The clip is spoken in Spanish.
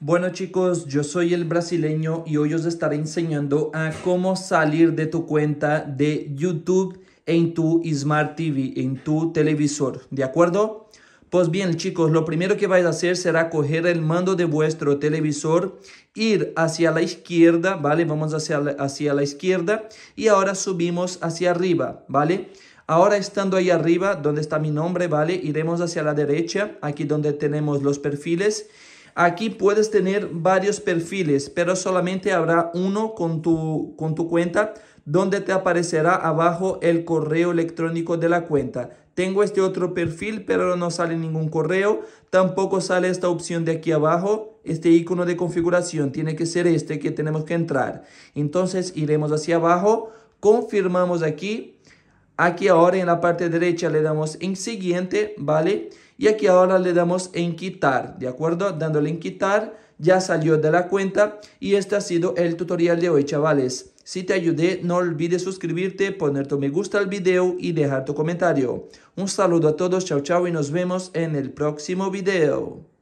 Bueno chicos, yo soy el brasileño y hoy os estaré enseñando a cómo salir de tu cuenta de YouTube en tu Smart TV, en tu televisor, ¿de acuerdo? Pues bien chicos, lo primero que vais a hacer será coger el mando de vuestro televisor, ir hacia la izquierda, ¿vale? Vamos hacia la, hacia la izquierda y ahora subimos hacia arriba, ¿vale? Ahora estando ahí arriba, donde está mi nombre, ¿vale? Iremos hacia la derecha, aquí donde tenemos los perfiles Aquí puedes tener varios perfiles, pero solamente habrá uno con tu, con tu cuenta donde te aparecerá abajo el correo electrónico de la cuenta. Tengo este otro perfil, pero no sale ningún correo. Tampoco sale esta opción de aquí abajo, este icono de configuración. Tiene que ser este que tenemos que entrar. Entonces iremos hacia abajo, confirmamos aquí Aquí ahora en la parte derecha le damos en siguiente, ¿vale? Y aquí ahora le damos en quitar, ¿de acuerdo? Dándole en quitar, ya salió de la cuenta y este ha sido el tutorial de hoy, chavales. Si te ayudé, no olvides suscribirte, poner tu me gusta al video y dejar tu comentario. Un saludo a todos, chao chao y nos vemos en el próximo video.